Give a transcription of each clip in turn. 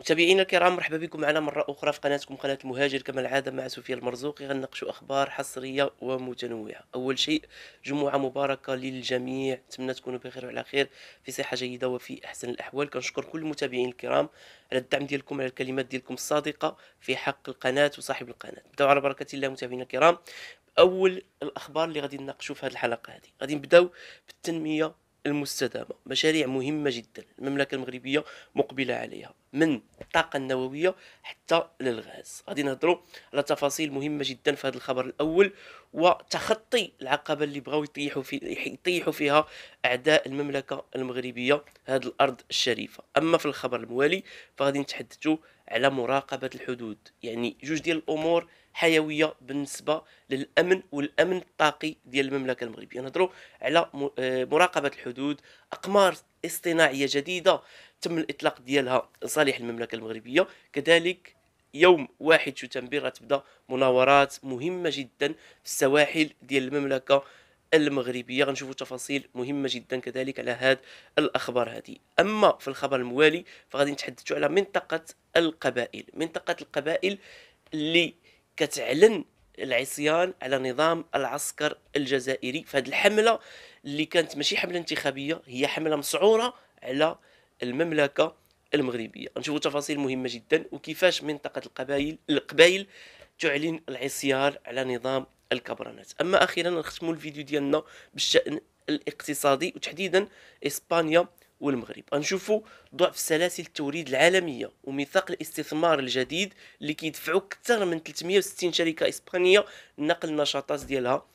متابعينا الكرام مرحبا بكم معنا مرة أخرى في قناتكم قناة المهاجر كما العادة مع سفيان المرزوقي غنناقشوا أخبار حصرية ومتنوعة أول شيء جمعة مباركة للجميع نتمنى تكونوا بخير وعلى خير في صحة جيدة وفي أحسن الأحوال كنشكر كل المتابعين الكرام على الدعم ديالكم على الكلمات ديالكم الصادقة في حق القناة وصاحب القناة نبداو على بركة الله متابعينا الكرام أول الأخبار اللي غادي نناقشوا في هذه الحلقة هذه غادي نبداو بالتنمية المستدامة مشاريع مهمة جدا المملكة المغربية مقبلة عليها من الطاقة النووية حتى للغاز غادي نهضروا على تفاصيل مهمة جدا في هذا الخبر الأول وتخطي العقبة اللي بغاو يطيحوا في يطيحوا فيها أعداء المملكة المغربية هذه الأرض الشريفة أما في الخبر الموالي فغادي نتحدثوا على مراقبة الحدود يعني جوج ديال الأمور حيويه بالنسبه للامن والامن الطاقي ديال المملكه المغربيه نهضروا على آه، مراقبه الحدود اقمار اصطناعيه جديده تم الاطلاق ديالها لصالح المملكه المغربيه كذلك يوم واحد شتنبير تبدا مناورات مهمه جدا في السواحل ديال المملكه المغربيه غنشوفوا تفاصيل مهمه جدا كذلك على هذه الاخبار هذه اما في الخبر الموالي فغادي نتحدثوا على منطقه القبائل منطقه القبائل اللي كتعلن العصيان على نظام العسكر الجزائري فهاد الحمله اللي كانت ماشي حمله انتخابيه هي حمله مسعوره على المملكه المغربيه نشوفوا تفاصيل مهمه جدا وكيفاش منطقه القبائل القبائل تعلن العصيان على نظام الكبرانات اما اخيرا نختم الفيديو ديالنا بالشان الاقتصادي وتحديدا اسبانيا والمغرب غنشوفوا ضعف سلاسل التوريد العالميه وميثاق الاستثمار الجديد اللي كيدفعوا اكثر من 360 شركه اسبانيه نقل النشاطات ديالها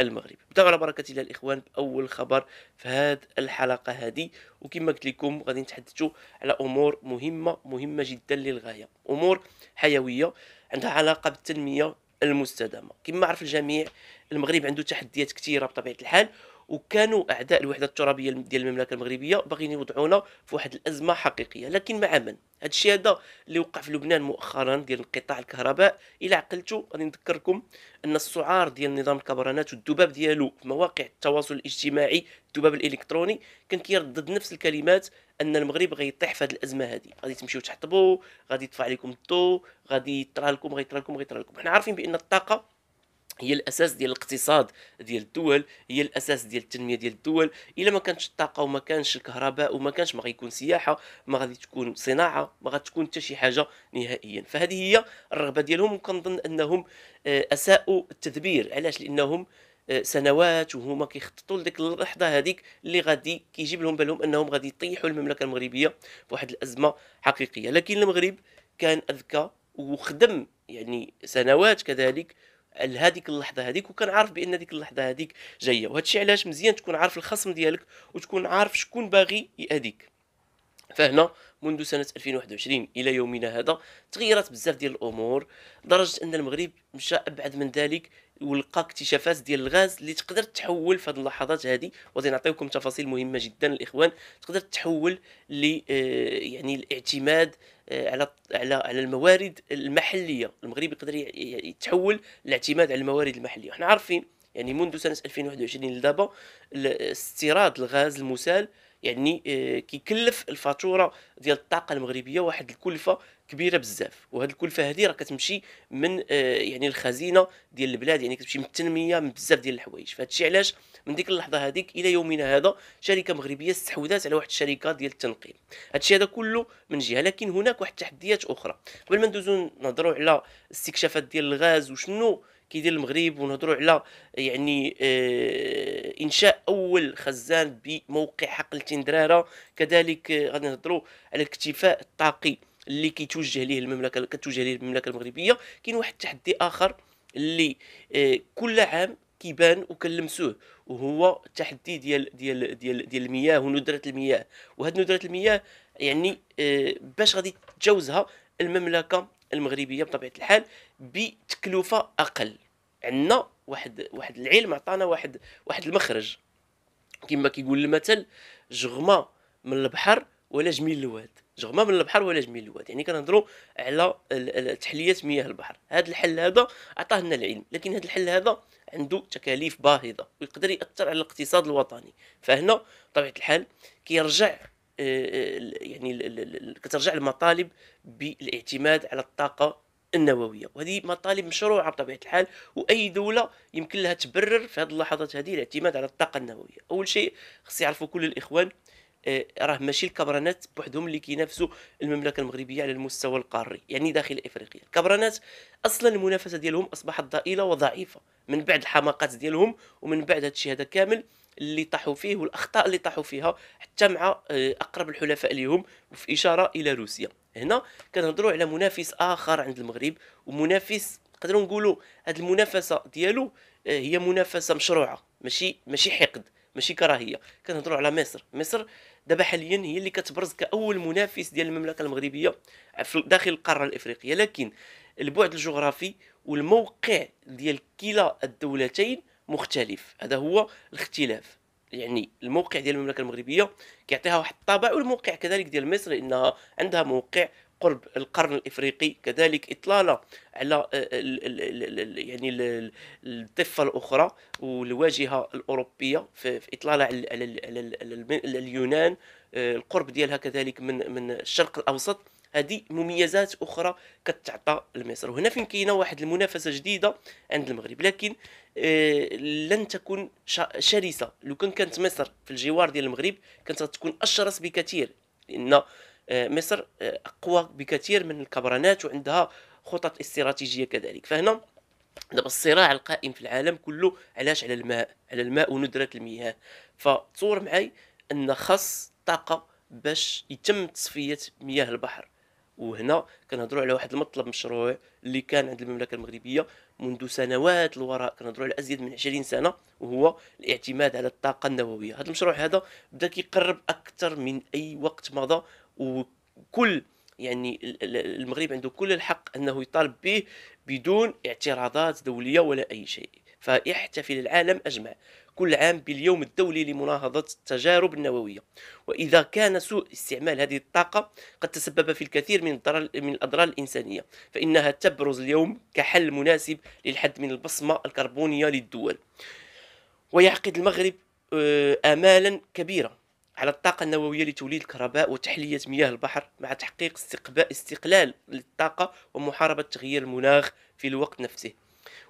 للمغرب بدا على بركه الله الاخوان باول خبر في هذه الحلقه هذه وكما قلت لكم غادي نتحدثوا على امور مهمه مهمه جدا للغايه امور حيويه عندها علاقه بالتنميه المستدامه كما عرف الجميع المغرب عنده تحديات كثيره بطبيعه الحال وكانوا اعداء الوحده الترابيه ديال المملكه المغربيه باغيين يوضعونا في واحد الازمه حقيقيه لكن مع من هذا الشيء هذا اللي وقع في لبنان مؤخرا ديال انقطاع الكهرباء الى عقلتو غادي نذكركم ان السعار ديال نظام الكبرانات والذباب ديالو في مواقع التواصل الاجتماعي الذباب الالكتروني كان كيردد نفس الكلمات ان المغرب غيطيح في هذه الازمه هذه غادي تمشيو تحطبوا غادي يطفى عليكم الضوء غادي يطرى لكم غيطرى لكم غيطرى لكم حنا عارفين بان الطاقه هي الاساس ديال الاقتصاد ديال الدول هي الاساس ديال التنميه ديال الدول الا ما كانتش الطاقه وما كانش الكهرباء وما كانش ما غيكون سياحه ما غادي تكون صناعه ما غتكون حتى شي حاجه نهائيا فهذه هي الرغبه ديالهم وكنظن انهم آه، اساءوا التدبير علاش لانهم آه، سنوات وهما كيخططوا لديك اللحظه هذيك اللي غادي كيجيب لهم بالهم انهم غادي يطيحوا المملكه المغربيه واحد الازمه حقيقيه لكن المغرب كان اذكى وخدم يعني سنوات كذلك لهذيك اللحظه هذيك وكان عارف بان هذيك اللحظه هذيك جايه وهذا الشيء علاش مزيان تكون عارف الخصم ديالك وتكون عارف شكون باغي يأذيك فهنا منذ سنة 2021 إلى يومنا هذا تغيرت بزاف ديال الأمور لدرجة أن المغرب مشى أبعد من ذلك ولقى اكتشافات ديال الغاز اللي تقدر تحول في هذه اللحظات هذه وغادي نعطيكم تفاصيل مهمة جدا الإخوان تقدر تحول ل آه، يعني الاعتماد آه، على على على الموارد المحليه المغرب يقدر يتحول الاعتماد على الموارد المحليه حنا عارفين يعني منذ سنه 2021 لدابا استيراد الغاز المسال يعني آه، كيكلف الفاتوره ديال الطاقه المغربيه واحد الكلفه كبيره بزاف وهاد الكلفه هذه راه كتمشي من آه، يعني الخزينه ديال البلاد يعني كتمشي من التنميه من بزاف ديال الحوايج فهادشي علاش من ديك اللحظه هذيك الى يومنا هذا شركه مغربيه استحوذات على واحد الشركه ديال التنقيب هادشي هذا كله من جهه لكن هناك واحد التحديات اخرى قبل ما ندوزو نهضروا على استكشافات ديال الغاز وشنو كيدير المغرب ونهضروا على آه، يعني آه انشاء اول خزان بموقع حقل تندراره كذلك آه، غادي نهضروا على الاكتفاء الطاقي اللي كيتوجه ليه المملكه كتوجه ليه المملكه المغربيه كاين واحد التحدي اخر اللي آه، كل عام كيبان وكنلمسوه وهو التحدي ديال ديال ديال ديال المياه وندره المياه وهاد ندره المياه يعني آه، باش غادي تتجاوزها المملكه المغربيه بطبيعه الحال بتكلفه اقل عندنا واحد واحد العلم عطانا واحد واحد المخرج كما كيقول المثل جغمه من البحر ولا جميل الواد جغما من البحر ولا جميل الواد يعني كنهضروا على تحليه مياه البحر هذا الحل هذا عطاه لنا العلم لكن هذا الحل هذا عنده تكاليف باهظه ويقدر ياثر على الاقتصاد الوطني فهنا بطبيعه الحال كيرجع آه، آه، يعني كترجع المطالب بالاعتماد على الطاقه النوويه وهذه مطالب مشروعه بطبيعه الحال واي دوله يمكن لها تبرر في هذه اللحظات هذه الاعتماد على الطاقه النوويه اول شيء خص يعرفوا كل الاخوان آه، راه ماشي الكبرانات بوحدهم اللي كينافسوا المملكه المغربيه على المستوى القاري يعني داخل افريقيا الكبرانات اصلا المنافسه ديالهم اصبحت ضئيله وضعيفه من بعد الحماقات ديالهم ومن بعد هذا هذا كامل اللي طاحوا فيه والاخطاء اللي طاحوا فيها حتى مع آه، اقرب الحلفاء ليهم وفي اشاره الى روسيا هنا كنهضروا على منافس اخر عند المغرب ومنافس نقدروا نقولوا هاد المنافسه ديالو آه، هي منافسه مشروعه ماشي ماشي حقد ماشي كراهيه كنهضروا على مصر مصر دابا حاليا هي اللي كتبرز كاول منافس ديال المملكه المغربيه داخل القاره الافريقيه لكن البعد الجغرافي والموقع ديال كلا الدولتين مختلف هذا هو الاختلاف يعني الموقع ديال المملكه المغربيه كيعطيها واحد الطابع والموقع كذلك ديال مصر لانها عندها موقع قرب القرن الافريقي كذلك اطلاله على آه، آه، يعني الضفه الاخرى والواجهه الاوروبيه في اطلاله على اليونان آه، القرب ديالها كذلك من من الشرق الاوسط هذه مميزات اخرى كتعطى لمصر وهنا فين كاينه واحد المنافسه جديده عند المغرب لكن لن تكون شرسه لو كان كانت مصر في الجوار ديال المغرب كانت تكون اشرس بكثير لان آه، مصر آه، اقوى بكثير من الكبرانات وعندها خطط استراتيجيه كذلك فهنا دابا الصراع القائم في العالم كله علاش على الماء على الماء وندره المياه فتصور معي ان خاص طاقه باش يتم تصفيه مياه البحر وهنا كنهضروا على واحد المطلب مشروع اللي كان عند المملكه المغربيه منذ سنوات الوراء كنهضروا على ازيد من 20 سنه وهو الاعتماد على الطاقه النوويه هذا المشروع هذا بدا كيقرب اكثر من اي وقت مضى وكل يعني المغرب عنده كل الحق انه يطالب به بدون اعتراضات دوليه ولا اي شيء فيحتفل العالم اجمع كل عام باليوم الدولي لمناهضه التجارب النوويه واذا كان سوء استعمال هذه الطاقه قد تسبب في الكثير من الضرر من الاضرار الانسانيه فانها تبرز اليوم كحل مناسب للحد من البصمه الكربونيه للدول ويعقد المغرب آه، امالا كبيره على الطاقة النووية لتوليد الكهرباء وتحلية مياه البحر مع تحقيق استقلال للطاقة ومحاربة تغيير المناخ في الوقت نفسه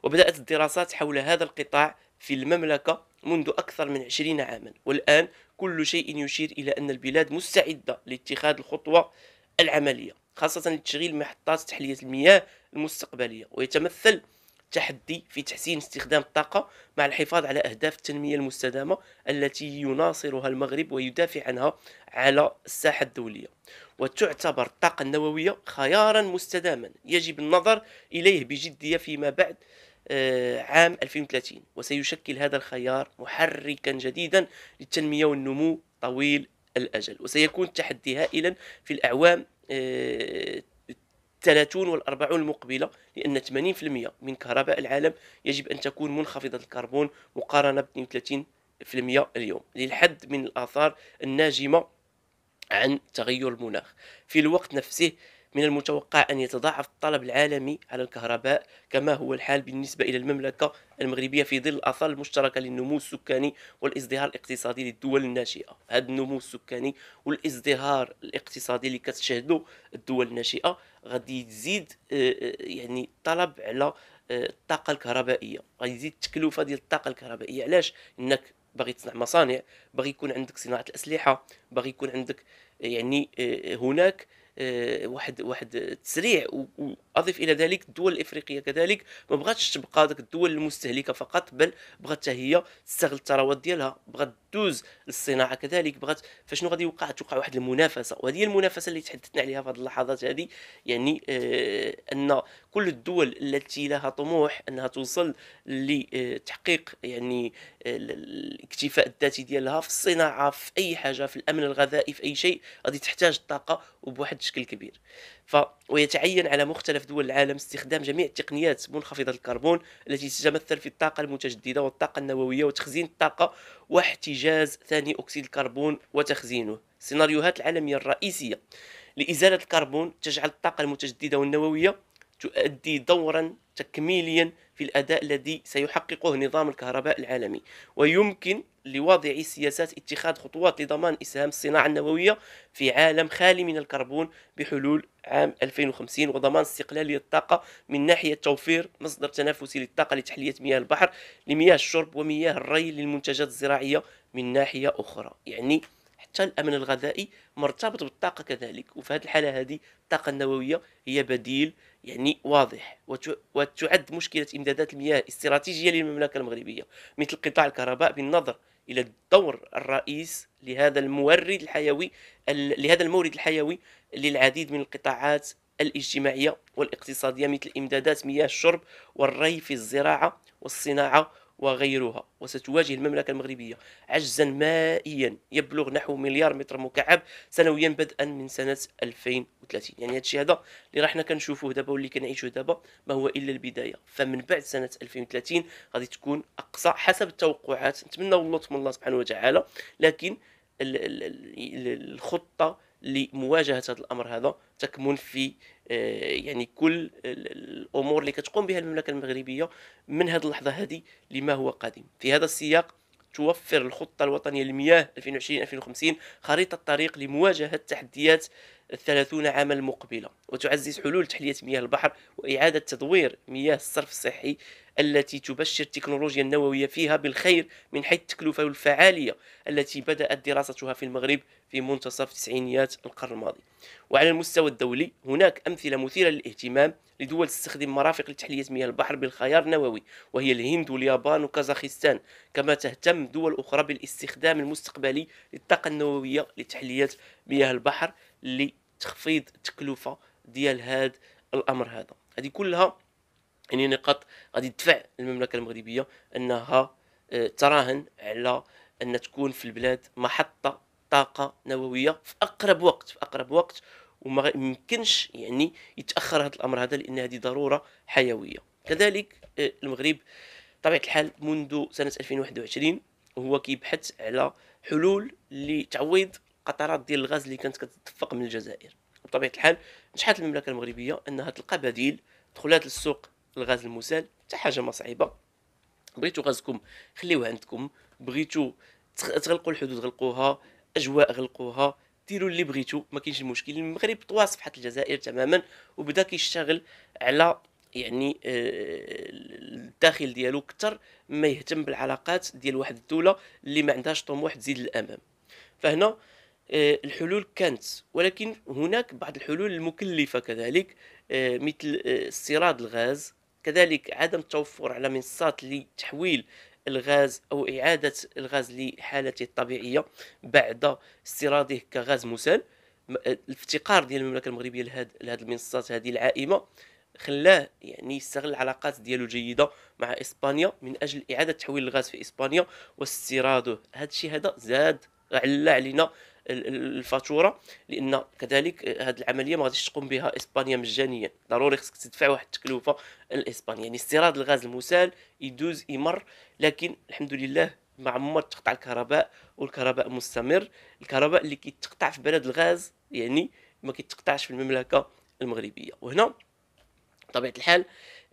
وبدأت الدراسات حول هذا القطاع في المملكة منذ أكثر من عشرين عاما والآن كل شيء يشير إلى أن البلاد مستعدة لاتخاذ الخطوة العملية خاصة لتشغيل محطات تحلية المياه المستقبلية ويتمثل تحدي في تحسين استخدام الطاقة مع الحفاظ على أهداف التنمية المستدامة التي يناصرها المغرب ويدافع عنها على الساحة الدولية وتعتبر الطاقة النووية خيارا مستداما يجب النظر إليه بجدية فيما بعد آه، عام 2030 وسيشكل هذا الخيار محركا جديدا للتنمية والنمو طويل الأجل وسيكون تحدي هائلا في الأعوام آه، 30 وال40 المقبلة لأن 80% من كهرباء العالم يجب أن تكون منخفضة الكربون مقارنة ب 32% اليوم للحد من الآثار الناجمة عن تغير المناخ في الوقت نفسه من المتوقع أن يتضاعف الطلب العالمي على الكهرباء كما هو الحال بالنسبة إلى المملكة المغربية في ظل الآثار المشتركة للنمو السكاني والازدهار الاقتصادي للدول الناشئة هذا النمو السكاني والازدهار الاقتصادي اللي كتشهده الدول الناشئة غادي تزيد آه، آه، يعني طلب على آه، الطاقه الكهربائيه غادي تزيد التكلفه ديال الطاقه الكهربائيه علاش انك باغي تصنع مصانع باغي يكون عندك صناعه الاسلحه باغي يكون عندك يعني هناك واحد واحد تسريع واضف الى ذلك الدول الافريقيه كذلك ما بغاتش تبقى داك الدول المستهلكه فقط بل بغات هي تستغل الثروات ديالها بغات دوز للصناعه كذلك بغات فشنو غادي يوقع توقع واحد المنافسه وهذه هي المنافسه اللي تحدثنا عليها في هذه اللحظات هذه يعني آه ان كل الدول التي لها طموح انها توصل لتحقيق يعني آه الاكتفاء الذاتي ديالها في الصناعه في اي حاجه في الامن الغذائي في اي شيء غادي تحتاج الطاقه وبواحد الشكل كبير ف ويتعين على مختلف دول العالم استخدام جميع التقنيات منخفضة الكربون التي تتمثل في الطاقة المتجددة والطاقة النووية وتخزين الطاقة واحتجاز ثاني أكسيد الكربون وتخزينه السيناريوهات العالمية الرئيسية لإزالة الكربون تجعل الطاقة المتجددة والنووية تؤدي دورا تكميليا في الأداء الذي سيحققه نظام الكهرباء العالمي ويمكن لوضع سياسات اتخاذ خطوات لضمان إسهام الصناعة النووية في عالم خالي من الكربون بحلول عام 2050 وضمان استقلالية الطاقة من ناحية توفير مصدر تنافسي للطاقة لتحلية مياه البحر لمياه الشرب ومياه الري للمنتجات الزراعية من ناحية أخرى يعني حتى الأمن الغذائي مرتبط بالطاقة كذلك وفي هذه الحالة هذه الطاقة النووية هي بديل يعني واضح وتعد مشكلة إمدادات المياه استراتيجية للمملكة المغربية مثل قطاع الكهرباء بالنظر الى الدور الرئيس لهذا المورد الحيوي لهذا المورد الحيوي للعديد من القطاعات الاجتماعيه والاقتصاديه مثل امدادات مياه الشرب والري في الزراعه والصناعه وغيرها وستواجه المملكة المغربية عجزا مائيا يبلغ نحو مليار متر مكعب سنويا بدءا من سنة 2030 يعني هذا هذا اللي راحنا كنشوفوه دابا واللي كنعيشوه دابا ما هو إلا البداية فمن بعد سنة 2030 غادي تكون أقصى حسب التوقعات نتمنى والله من الله سبحانه وتعالى لكن الخطة لمواجهه هذا الامر هذا تكمن في آه، يعني كل الامور اللي كتقوم بها المملكه المغربيه من هذه اللحظه هذه لما هو قادم في هذا السياق توفر الخطه الوطنيه للمياه 2020 2050 خريطه طريق لمواجهه تحديات الثلاثون عاما المقبله وتعزز حلول تحليه مياه البحر واعاده تدوير مياه الصرف الصحي التي تبشر التكنولوجيا النووية فيها بالخير من حيث التكلفة والفعالية التي بدأت دراستها في المغرب في منتصف تسعينيات القرن الماضي وعلى المستوى الدولي هناك أمثلة مثيرة للاهتمام لدول تستخدم مرافق لتحلية مياه البحر بالخيار النووي وهي الهند واليابان وكازاخستان كما تهتم دول أخرى بالاستخدام المستقبلي للطاقة النووية لتحلية مياه البحر لتخفيض التكلفة ديال هذا الأمر هذا هذه كلها يعني نقاط غادي تدفع المملكه المغربيه انها آه، تراهن على ان تكون في البلاد محطه طاقه نوويه في اقرب وقت في اقرب وقت وما يمكنش يعني يتاخر هذا الامر هذا لان هذه ضروره حيويه كذلك آه، المغرب طبيعه الحال منذ سنه 2021 هو كيبحث على حلول لتعويض قطرات ديال الغاز اللي كانت كتدفق من الجزائر بطبيعه الحال نجحت المملكه المغربيه انها تلقى بديل دخلات للسوق الغاز المسال حتى حاجه ما صعيبه بغيتو غازكم خليوه عندكم بغيتو تغلقوا الحدود غلقوها اجواء غلقوها ديروا اللي بغيتو ما كاينش المشكل المغرب طوا صفحه الجزائر تماما وبدا كيشتغل على يعني آه، الداخل ديالو اكثر ما يهتم بالعلاقات ديال واحد الدوله اللي ما عندهاش طموح تزيد للامام فهنا آه، الحلول كانت ولكن هناك بعض الحلول المكلفه كذلك آه، مثل استيراد الغاز كذلك عدم التوفر على منصات لتحويل الغاز أو إعادة الغاز لحالته الطبيعية بعد استيراده كغاز مسال الافتقار ديال المملكة المغربية لهاد لهاد المنصات هذه العائمة خلاه يعني يستغل العلاقات ديالو جيده مع اسبانيا من اجل اعاده تحويل الغاز في اسبانيا واستيراده هذا الشيء هذا زاد علا علينا الفاتوره لان كذلك آه، هذه العمليه ما غاديش تقوم بها اسبانيا مجانيا ضروري خصك تدفع واحد التكلفه لاسبانيا يعني استيراد الغاز المسال يدوز يمر لكن الحمد لله ما عمر تقطع الكهرباء والكهرباء مستمر الكهرباء اللي كيتقطع في بلد الغاز يعني ما كيتقطعش في المملكه المغربيه وهنا بطبيعه الحال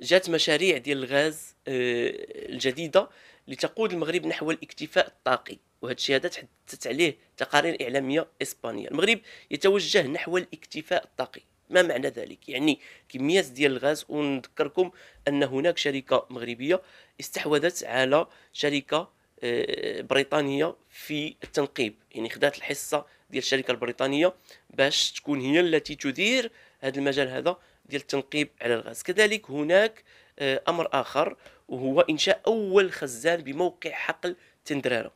جات مشاريع ديال الغاز آه، الجديده لتقود المغرب نحو الاكتفاء الطاقي وهذا الشيء هذا تحدثت عليه تقارير إعلامية إسبانية المغرب يتوجه نحو الاكتفاء الطاقي ما معنى ذلك يعني كميات ديال الغاز ونذكركم ان هناك شركه مغربيه استحوذت على شركه آه، بريطانيه في التنقيب يعني خدات الحصه ديال الشركه البريطانيه باش تكون هي التي تدير هذا المجال هذا ديال التنقيب على الغاز كذلك هناك آه، امر اخر وهو انشاء اول خزان بموقع حقل تندرارو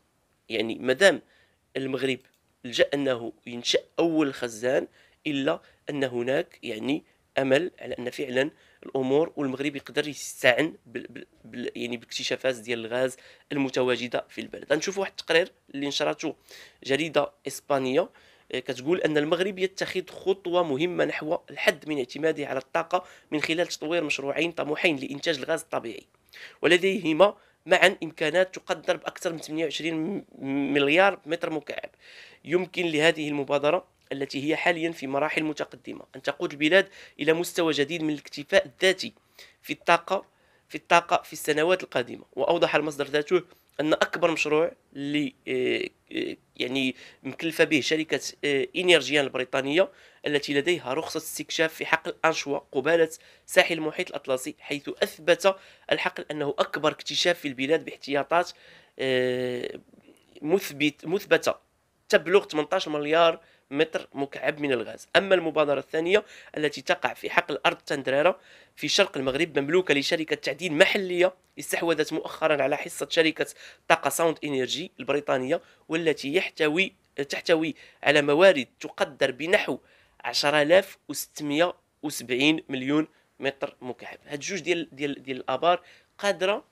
يعني مادام المغرب لجا انه ينشا اول خزان الا ان هناك يعني امل على ان فعلا الامور والمغرب يقدر يستعن بال بال يعني باكتشافات ديال الغاز المتواجده في البلد غنشوفوا واحد التقرير اللي نشرته جريده اسبانيه آه، كتقول ان المغرب يتخذ خطوه مهمه نحو الحد من اعتماده على الطاقه من خلال تطوير مشروعين طموحين لانتاج الغاز الطبيعي ولديهما معا إمكانات تقدر بأكثر من 28 مليار متر مكعب يمكن لهذه المبادرة التي هي حاليا في مراحل متقدمة أن تقود البلاد إلى مستوى جديد من الاكتفاء الذاتي في الطاقة في الطاقة في السنوات القادمة وأوضح المصدر ذاته ان اكبر مشروع اللي آه، آه، يعني مكلفه به شركه آه، انيرجيان البريطانيه التي لديها رخصه استكشاف في حقل انشوا قباله ساحل المحيط الاطلسي حيث اثبت الحقل انه اكبر اكتشاف في البلاد باحتياطات مثبت مثبته تبلغ 18 مليار متر مكعب من الغاز أما المبادرة الثانية التي تقع في حقل أرض تندريرة في شرق المغرب مملوكة لشركة تعدين محلية استحوذت مؤخرا على حصة شركة طاقة ساوند إنرجي البريطانية والتي يحتوي تحتوي على موارد تقدر بنحو 10670 مليون متر مكعب هاد جوج ديال ديال ديال الابار قادره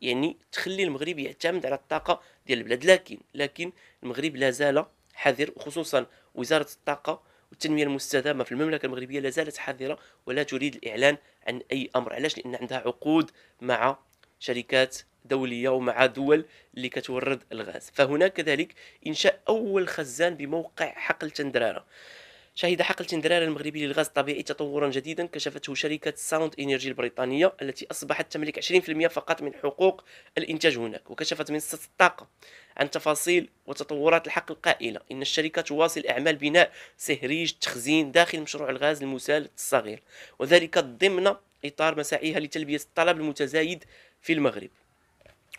يعني تخلي المغرب يعتمد على الطاقه ديال البلاد لكن لكن المغرب لا زال حذر وخصوصا وزارة الطاقة والتنمية المستدامة في المملكة المغربية لا زالت حذرة ولا تريد الإعلان عن أي أمر علاش لأن عندها عقود مع شركات دولية ومع دول اللي كتورد الغاز فهناك كذلك إنشاء أول خزان بموقع حقل تندرارة شهد حقل تندرار المغربي للغاز الطبيعي تطورا جديدا كشفته شركة ساوند إنرجي البريطانية التي أصبحت تملك 20% فقط من حقوق الإنتاج هناك وكشفت منصة الطاقة عن تفاصيل وتطورات الحقل القائلة إن الشركة تواصل أعمال بناء سهريج تخزين داخل مشروع الغاز المسال الصغير وذلك ضمن إطار مساعيها لتلبية الطلب المتزايد في المغرب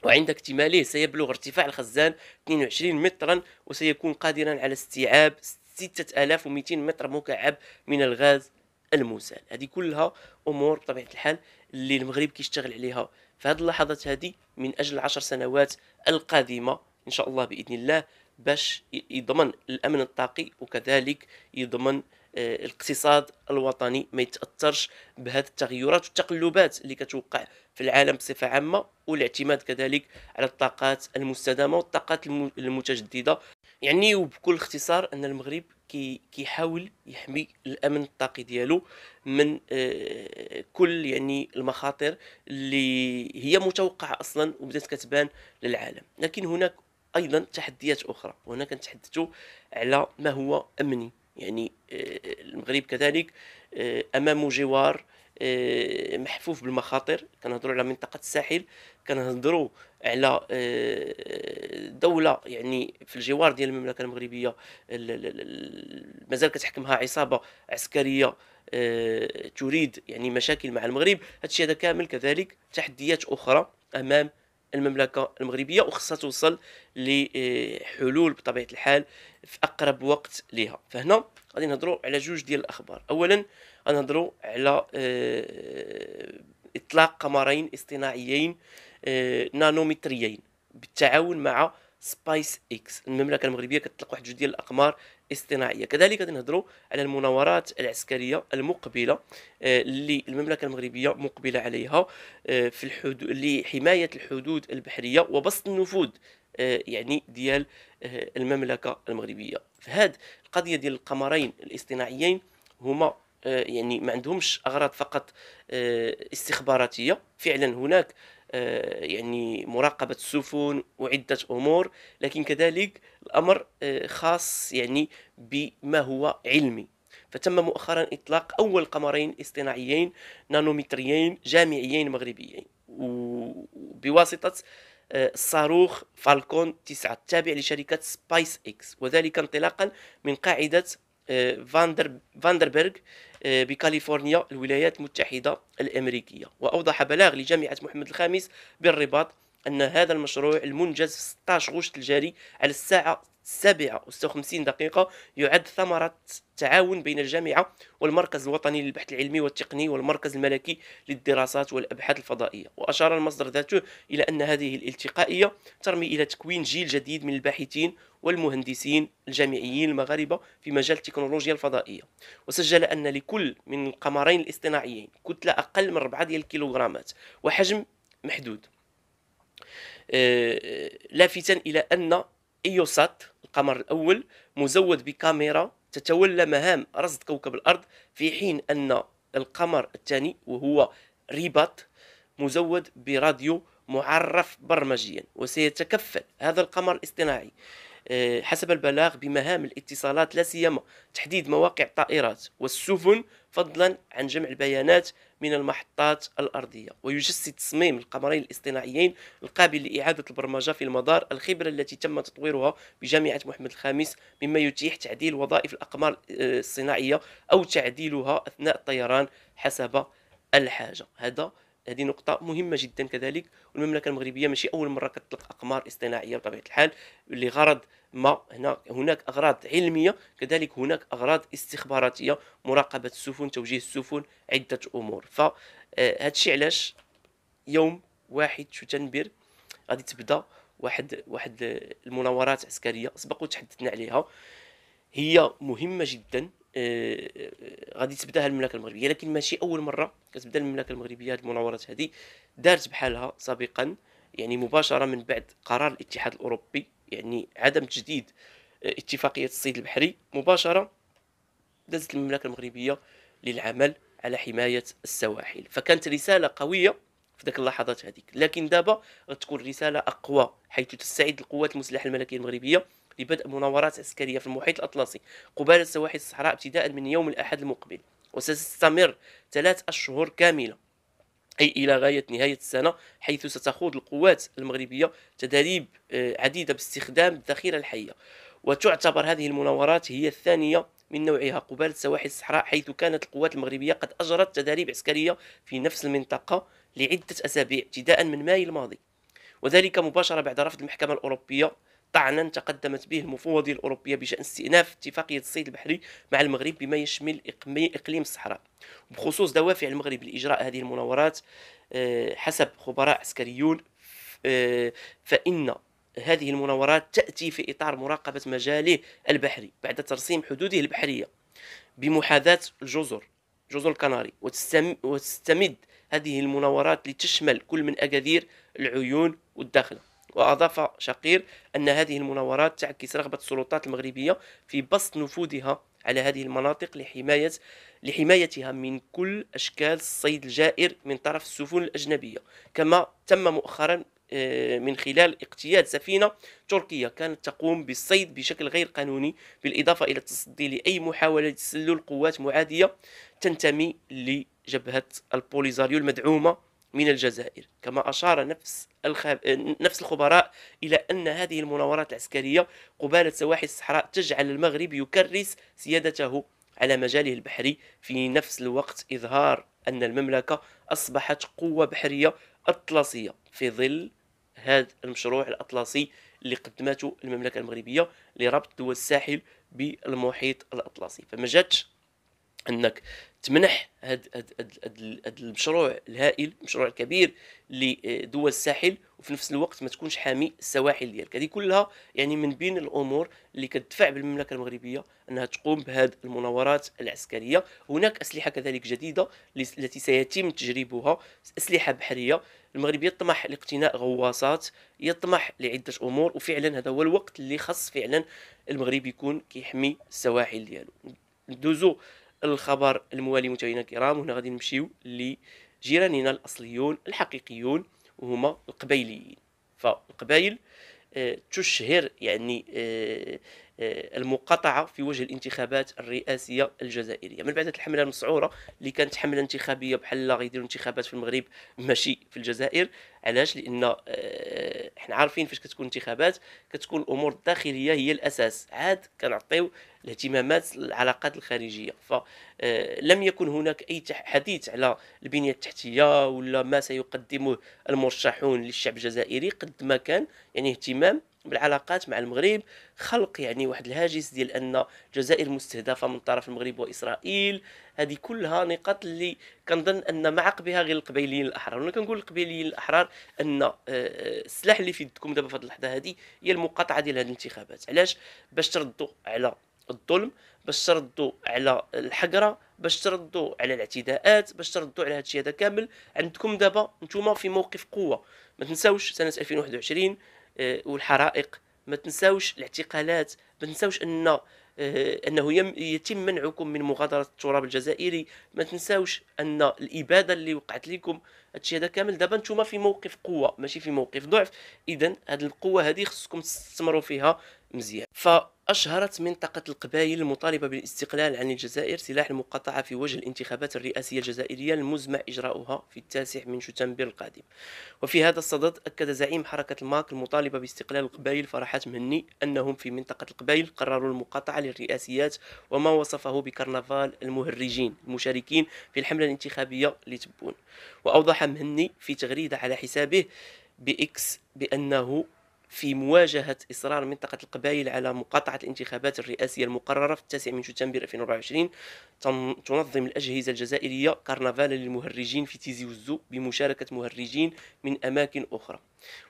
وعند اكتماله سيبلغ ارتفاع الخزان 22 مترا وسيكون قادرا على استيعاب 6200 متر مكعب من الغاز المسال هذه كلها امور بطبيعه الحال اللي المغرب كيشتغل عليها في هذه اللحظات هذه من اجل العشر سنوات القادمه ان شاء الله باذن الله باش يضمن الامن الطاقي وكذلك يضمن آه، الاقتصاد الوطني ما يتاثرش بهذه التغيرات والتقلبات اللي كتوقع في العالم بصفه عامه والاعتماد كذلك على الطاقات المستدامه والطاقات المتجدده يعني وبكل اختصار ان المغرب كي كيحاول يحمي الامن الطاقي ديالو من آه، كل يعني المخاطر اللي هي متوقعه اصلا وبدات كتبان للعالم لكن هناك ايضا تحديات اخرى وهنا كنتحدثوا على ما هو امني يعني آه، المغرب كذلك آه، امام جوار آه، محفوف بالمخاطر كنهضروا على منطقه الساحل كنهضروا على آه، دوله يعني في الجوار ديال المملكه المغربيه مازال كتحكمها عصابه عسكريه آه، تريد يعني مشاكل مع المغرب هادشي هذا كامل كذلك تحديات اخرى امام المملكه المغربيه وخصها توصل لحلول بطبيعه الحال في اقرب وقت لها فهنا غادي نهضروا على جوج ديال الاخبار اولا غنهضروا على آه، اطلاق قمرين اصطناعيين آه، نانومتريين بالتعاون مع سبايس اكس المملكه المغربيه كتطلق واحد جوج ديال الاقمار اصطناعيه كذلك غنهضروا على المناورات العسكريه المقبله آه، اللي المملكه المغربيه مقبله عليها في الحدود لحمايه الحدود البحريه وبسط النفوذ يعني ديال المملكه المغربيه فهاد القضيه ديال القمرين الاصطناعيين هما آه، يعني ما عندهمش اغراض فقط آه، استخباراتيه فعلا هناك آه، يعني مراقبة السفن وعدة أمور لكن كذلك الأمر خاص يعني بما هو علمي فتم مؤخرا إطلاق أول قمرين اصطناعيين نانومتريين جامعيين مغربيين وبواسطة الصاروخ فالكون 9 التابع لشركة سبايس إكس وذلك انطلاقا من قاعدة آه، فاندر فاندربرغ آه، بكاليفورنيا الولايات المتحدة الأمريكية وأوضح بلاغ لجامعة محمد الخامس بالرباط أن هذا المشروع المنجز في 16 غشت الجاري على الساعة السابعة وخمسين دقيقة يعد ثمرة تعاون بين الجامعة والمركز الوطني للبحث العلمي والتقني والمركز الملكي للدراسات والأبحاث الفضائية وأشار المصدر ذاته إلى أن هذه الالتقائية ترمي إلى تكوين جيل جديد من الباحثين والمهندسين الجامعيين المغاربة في مجال التكنولوجيا الفضائية وسجل أن لكل من القمرين الاصطناعيين كتلة أقل من 4 ديال الكيلوغرامات وحجم محدود آه، لافتا إلى أن إيوسات القمر الأول مزود بكاميرا تتولى مهام رصد كوكب الأرض في حين أن القمر الثاني وهو ريبات مزود براديو معرف برمجيا وسيتكفل هذا القمر الاصطناعي آه، حسب البلاغ بمهام الاتصالات لا سيما تحديد مواقع الطائرات والسفن فضلا عن جمع البيانات من المحطات الأرضية ويجسد تصميم القمرين الاصطناعيين القابل لإعادة البرمجة في المدار الخبرة التي تم تطويرها بجامعة محمد الخامس مما يتيح تعديل وظائف الأقمار آه، الصناعية أو تعديلها أثناء الطيران حسب الحاجة هذا هذه نقطة مهمة جدا كذلك والمملكة المغربية ماشي أول مرة كتطلق أقمار اصطناعية بطبيعة الحال لغرض ما هنا هناك أغراض علمية كذلك هناك أغراض استخباراتية مراقبة السفن توجيه السفن عدة أمور فهذا آه، الشيء علاش يوم واحد شتنبر غادي تبدا واحد واحد المناورات عسكريه سبق وتحدثنا عليها هي مهمه جدا آه، آه، آه، غادي تبداها المملكه المغربيه لكن ماشي اول مره كتبدا المملكه المغربيه هذه المناورات هذه دارت بحالها سابقا يعني مباشره من بعد قرار الاتحاد الاوروبي يعني عدم تجديد اتفاقيه الصيد البحري مباشره دازت المملكه المغربيه للعمل على حمايه السواحل فكانت رساله قويه في ذاك اللحظات هذيك لكن دابا غتكون رساله اقوى حيث تستعيد القوات المسلحه الملكيه المغربيه لبدء مناورات عسكرية في المحيط الأطلسي قبالة سواحل الصحراء ابتداء من يوم الأحد المقبل وستستمر ثلاث أشهر كاملة أي إلى غاية نهاية السنة حيث ستخوض القوات المغربية تدريب آه، عديدة باستخدام الذخيرة الحية وتعتبر هذه المناورات هي الثانية من نوعها قبالة سواحل الصحراء حيث كانت القوات المغربية قد أجرت تدريب عسكرية في نفس المنطقة لعدة أسابيع ابتداء من ماي الماضي وذلك مباشرة بعد رفض المحكمة الأوروبية طعنا تقدمت به المفوضية الأوروبية بشأن استئناف اتفاقية الصيد البحري مع المغرب بما يشمل إقليم الصحراء بخصوص دوافع المغرب لإجراء هذه المناورات آه، حسب خبراء عسكريون آه، فإن هذه المناورات تأتي في إطار مراقبة مجاله البحري بعد ترسيم حدوده البحرية بمحاذاة الجزر جزر الكناري وتستمد هذه المناورات لتشمل كل من أكاذير العيون والداخله وأضاف شقير أن هذه المناورات تعكس رغبة السلطات المغربية في بسط نفوذها على هذه المناطق لحماية لحمايتها من كل أشكال الصيد الجائر من طرف السفن الأجنبية كما تم مؤخرا آه، من خلال اقتياد سفينة تركية كانت تقوم بالصيد بشكل غير قانوني بالإضافة إلى التصدي لأي محاولة لتسلل قوات معادية تنتمي لجبهة البوليزاريو المدعومة من الجزائر كما أشار نفس الخب... نفس الخبراء إلى أن هذه المناورات العسكرية قبالة سواحل الصحراء تجعل المغرب يكرس سيادته على مجاله البحري في نفس الوقت إظهار أن المملكة أصبحت قوة بحرية أطلسية في ظل هذا المشروع الأطلسي اللي قدمته المملكة المغربية لربط دول الساحل بالمحيط الأطلسي فما جاتش أنك تمنح هاد هاد هاد, هاد, هاد المشروع الهائل المشروع الكبير لدول الساحل وفي نفس الوقت ما تكونش حامي السواحل ديالك هذه كلها يعني من بين الامور اللي كتدفع بالمملكه المغربيه انها تقوم بهاد المناورات العسكريه هناك اسلحه كذلك جديده التي سيتم تجريبها اسلحه بحريه المغرب يطمح لاقتناء غواصات يطمح لعده امور وفعلا هذا هو الوقت اللي خص فعلا المغرب يكون كيحمي السواحل ديالو ندوزو الخبر الموالي متابعينا الكرام وهنا غادي نمشيو لجيراننا الاصليون الحقيقيون وهما القبيليين فالقبائل آه، تشهر يعني آه، آه، المقاطعه في وجه الانتخابات الرئاسيه الجزائريه من بعد الحمله المسعوره اللي كانت حمله انتخابيه بحال غيديروا انتخابات في المغرب ماشي في الجزائر علاش لان احنا عارفين فاش كتكون انتخابات كتكون الامور الداخليه هي الاساس عاد كنعطيو الاهتمامات العلاقات الخارجيه فلم آه، يكن هناك اي حديث على البنيه التحتيه ولا ما سيقدمه المرشحون للشعب الجزائري قد ما كان يعني اهتمام بالعلاقات مع المغرب خلق يعني واحد الهاجس ديال ان الجزائر مستهدفه من طرف المغرب واسرائيل هذه كلها نقاط اللي كنظن ان ما عقبها غير القبيليين الاحرار وانا كنقول القبيليين الاحرار ان آه، السلاح اللي في يدكم دابا في هذه اللحظه هذه هي المقاطعه ديال هذه الانتخابات علاش باش تردوا على الظلم باش تردوا على الحقره باش تردوا على الاعتداءات باش تردوا على هادشي هذا كامل عندكم دابا نتوما في موقف قوه ما تنساوش سنه 2021 اه والحرائق ما تنساوش الاعتقالات ما تنساوش ان اه انه يتم منعكم من مغادره التراب الجزائري ما تنساوش ان الاباده اللي وقعت لكم هادشي هذا كامل دابا نتوما في موقف قوه ماشي في موقف ضعف اذا هاد القوه هذه خصكم تستمروا فيها مزيان فأشهرت منطقة القبائل المطالبة بالاستقلال عن الجزائر سلاح المقاطعة في وجه الانتخابات الرئاسية الجزائرية المزمع إجراؤها في التاسع من شتنبر القادم وفي هذا الصدد أكد زعيم حركة الماك المطالبة باستقلال القبائل فرحات مهني أنهم في منطقة القبائل قرروا المقاطعة للرئاسيات وما وصفه بكرنفال المهرجين المشاركين في الحملة الانتخابية لتبون وأوضح مهني في تغريدة على حسابه بإكس بأنه في مواجهة إصرار منطقة القبائل على مقاطعة الانتخابات الرئاسية المقررة في التاسع من شتنبر 2024 تنظم الأجهزة الجزائرية كرنفالا للمهرجين في تيزي وزو بمشاركة مهرجين من أماكن أخرى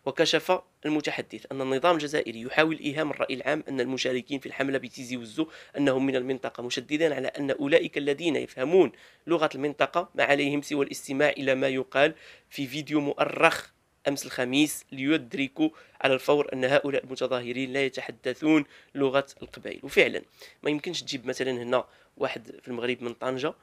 وكشف المتحدث أن النظام الجزائري يحاول إيهام الرأي العام أن المشاركين في الحملة بتيزي وزو أنهم من المنطقة مشددا على أن أولئك الذين يفهمون لغة المنطقة ما عليهم سوى الاستماع إلى ما يقال في فيديو مؤرخ أمس الخميس ليدركوا على الفور أن هؤلاء المتظاهرين لا يتحدثون لغة القبائل وفعلا ما يمكنش تجيب مثلا هنا واحد في المغرب من طنجة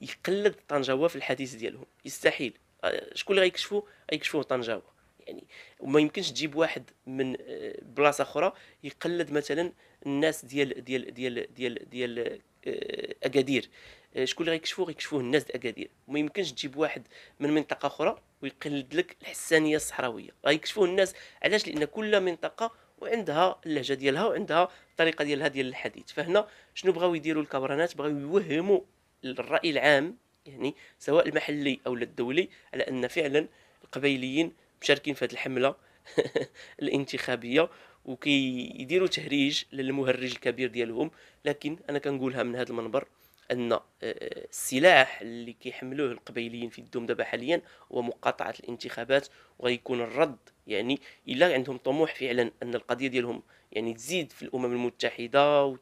يقلد طنجاوة في الحديث ديالهم يستحيل آه، شكون اللي غيكشفوا غيكشفوه طنجاوة يعني وما يمكنش تجيب واحد من آه، بلاصه اخرى يقلد مثلا الناس ديال ديال ديال ديال ديال آه، اكادير آه، شكون اللي غيكشفوه غيكشفوه الناس د اكادير ما يمكنش تجيب واحد من منطقه اخرى ويقلد لك الحسانيه الصحراويه غيكشفوه الناس علاش لان كل منطقه وعندها اللهجه ديالها وعندها الطريقه ديالها ديال الحديث فهنا شنو بغاو يديروا الكبرانات بغاو يوهموا الراي العام يعني سواء المحلي او الدولي على ان فعلا القبيليين مشاركين في هذه الحمله الانتخابيه وكيديروا تهريج للمهرج الكبير ديالهم لكن انا كنقولها من هذا المنبر ان آه، السلاح اللي كيحملوه القبيليين في الدوم دابا حاليا هو مقاطعه الانتخابات وغيكون الرد يعني الا عندهم طموح فعلا ان القضيه ديالهم يعني تزيد في الامم المتحده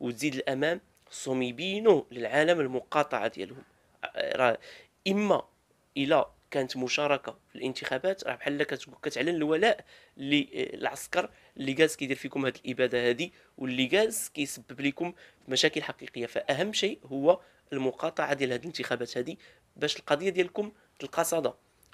وتزيد الامام خصهم يبينوا للعالم المقاطعه ديالهم آه، راه اما الى كانت مشاركه في الانتخابات راه بحال كتعلن الولاء للعسكر اللي جالس كيدير فيكم هذه الاباده هذه واللي جالس كيسبب لكم مشاكل حقيقيه فاهم شيء هو المقاطعه ديال هذه الانتخابات هذه باش القضيه ديالكم تلقى صدى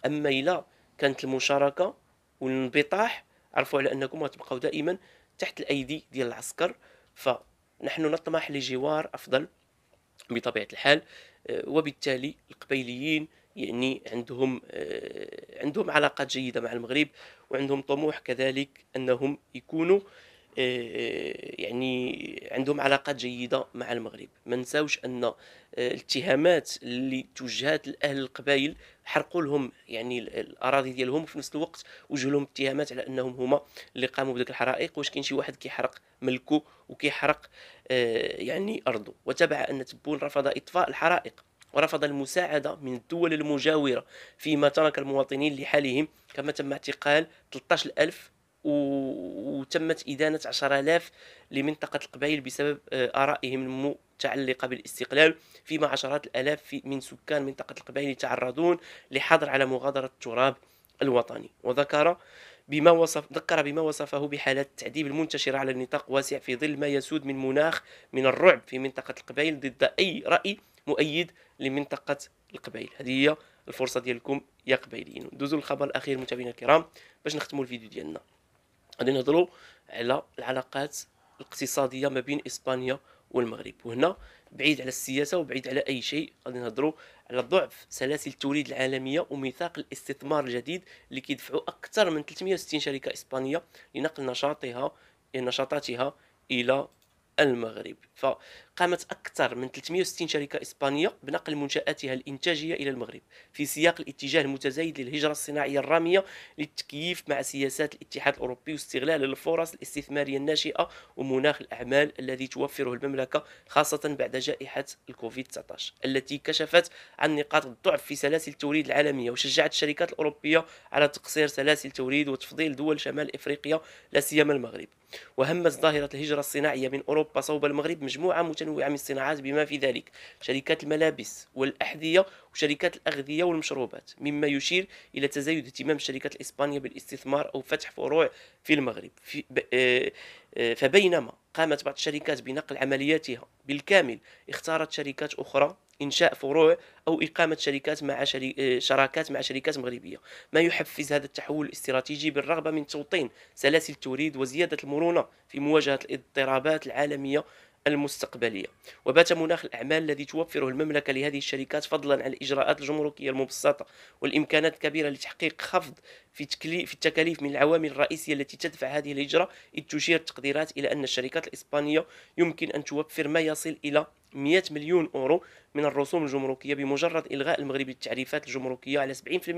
اما الا كانت المشاركه والانبطاح عرفوا على انكم غتبقاو دائما تحت الايدي ديال العسكر فنحن نطمح لجوار افضل بطبيعه الحال آه، وبالتالي القبيليين يعني عندهم آه، عندهم علاقات جيدة مع المغرب وعندهم طموح كذلك أنهم يكونوا آه، يعني عندهم علاقات جيدة مع المغرب ما نساوش أن آه، الاتهامات اللي توجهات لأهل القبائل حرقوا لهم يعني الأراضي ديالهم وفي نفس الوقت وجهوا لهم اتهامات على أنهم هما اللي قاموا بذلك الحرائق واش كاين شي واحد كيحرق ملكه وكيحرق يعني أرضه وتبع أن تبون رفض إطفاء الحرائق ورفض المساعدة من الدول المجاورة فيما ترك المواطنين لحالهم كما تم اعتقال 13000 وتمت إدانة 10000 لمنطقة القبائل بسبب آه، آرائهم المتعلقة بالاستقلال فيما عشرات الآلاف من سكان منطقة القبائل يتعرضون لحظر على مغادرة التراب الوطني وذكر بما وصف ذكر بما وصفه بحالات التعذيب المنتشرة على نطاق واسع في ظل ما يسود من مناخ من الرعب في منطقة القبائل ضد أي رأي مؤيد لمنطقه القبائل هذه هي الفرصه ديالكم يا قبائليين ندوزو للخبر الاخير متابعينا الكرام باش نختموا الفيديو ديالنا غادي نهضروا على العلاقات الاقتصاديه ما بين اسبانيا والمغرب وهنا بعيد على السياسه وبعيد على اي شيء غادي نهضروا على ضعف سلاسل التوريد العالميه وميثاق الاستثمار الجديد اللي كيدفعوا اكثر من 360 شركه اسبانيه لنقل نشاطها نشاطاتها الى المغرب ف قامت أكثر من 360 شركة إسبانية بنقل منشآتها الإنتاجية إلى المغرب في سياق الاتجاه المتزايد للهجرة الصناعية الرامية للتكييف مع سياسات الاتحاد الأوروبي واستغلال الفرص الاستثمارية الناشئة ومناخ الأعمال الذي توفره المملكة خاصة بعد جائحة الكوفيد 19 التي كشفت عن نقاط الضعف في سلاسل التوريد العالمية وشجعت الشركات الأوروبية على تقصير سلاسل توريد وتفضيل دول شمال إفريقيا لا سيما المغرب وهمت ظاهرة الهجرة الصناعية من أوروبا صوب المغرب مجموعة متنوعة ويعمل الصناعات بما في ذلك شركات الملابس والأحذية وشركات الأغذية والمشروبات مما يشير إلى تزايد اهتمام الشركات الإسبانية بالاستثمار أو فتح فروع في المغرب في آه، آه، فبينما قامت بعض الشركات بنقل عملياتها بالكامل اختارت شركات أخرى انشاء فروع او اقامه شركات مع شري... آه، شراكات مع شركات مغربيه ما يحفز هذا التحول الاستراتيجي بالرغبه من توطين سلاسل التوريد وزياده المرونه في مواجهه الاضطرابات العالميه المستقبلية وبات مناخ الأعمال الذي توفره المملكة لهذه الشركات فضلا عن الإجراءات الجمركية المبسطة والإمكانات الكبيرة لتحقيق خفض في, في التكاليف من العوامل الرئيسية التي تدفع هذه الهجرة إذ تشير التقديرات إلى أن الشركات الإسبانية يمكن أن توفر ما يصل إلى 100 مليون أورو من الرسوم الجمركية بمجرد إلغاء المغرب التعريفات الجمركية على 70%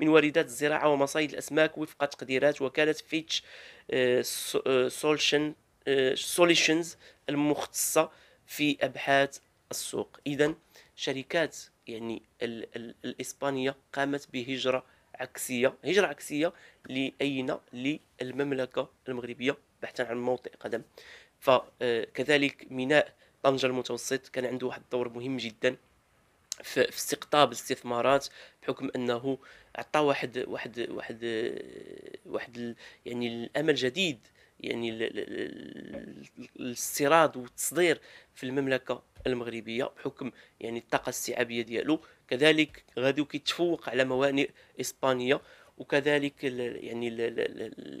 من واردات الزراعة ومصايد الأسماك وفق تقديرات وكالة فيتش آه، آه، سولشن سوليشنز آه، المختصه في ابحاث السوق اذا شركات يعني ال ال الاسبانيه قامت بهجره عكسيه هجره عكسيه لاين للمملكه المغربيه بحثا عن موطئ قدم فكذلك ميناء طنجه المتوسط كان عنده واحد الدور مهم جدا في استقطاب الاستثمارات بحكم انه عطى واحد واحد واحد واحد يعني الامل جديد يعني الاستيراد والتصدير في المملكه المغربيه بحكم يعني الطاقه الاستيعابيه ديالو كذلك غادي كيتفوق على موانئ اسبانيا وكذلك يعني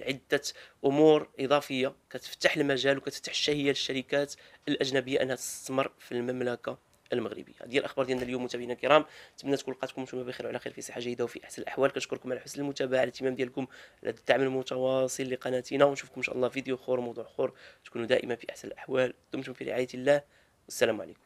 عده امور اضافيه كتفتح المجال وكتفتح الشهيه للشركات الاجنبيه انها تستثمر في المملكه المغربيه هذه الاخبار ديالنا اليوم متابعينا الكرام نتمنى تكون لقاتكم نتوما بخير وعلى خير في صحه جيده وفي احسن الاحوال كنشكركم على حسن المتابعه على الاهتمام ديالكم على الدعم المتواصل لقناتنا ونشوفكم ان شاء الله فيديو اخر موضوع اخر تكونوا دائما في احسن الاحوال دمتم في رعايه الله والسلام عليكم